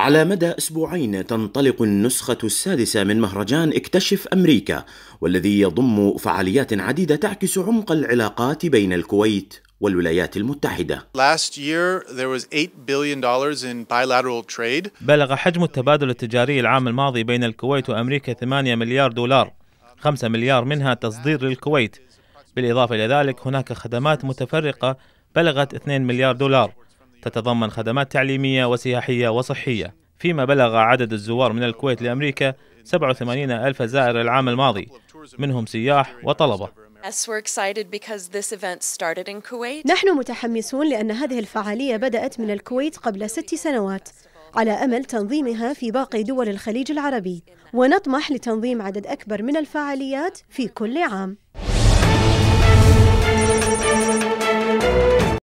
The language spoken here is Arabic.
على مدى أسبوعين تنطلق النسخة السادسة من مهرجان اكتشف أمريكا والذي يضم فعاليات عديدة تعكس عمق العلاقات بين الكويت والولايات المتحدة بلغ حجم التبادل التجاري العام الماضي بين الكويت وأمريكا 8 مليار دولار 5 مليار منها تصدير للكويت بالإضافة إلى ذلك هناك خدمات متفرقة بلغت 2 مليار دولار تتضمن خدمات تعليمية وسياحية وصحية فيما بلغ عدد الزوار من الكويت لأمريكا 87 ألف زائر العام الماضي منهم سياح وطلبة نحن متحمسون لأن هذه الفعالية بدأت من الكويت قبل ست سنوات على أمل تنظيمها في باقي دول الخليج العربي ونطمح لتنظيم عدد أكبر من الفعاليات في كل عام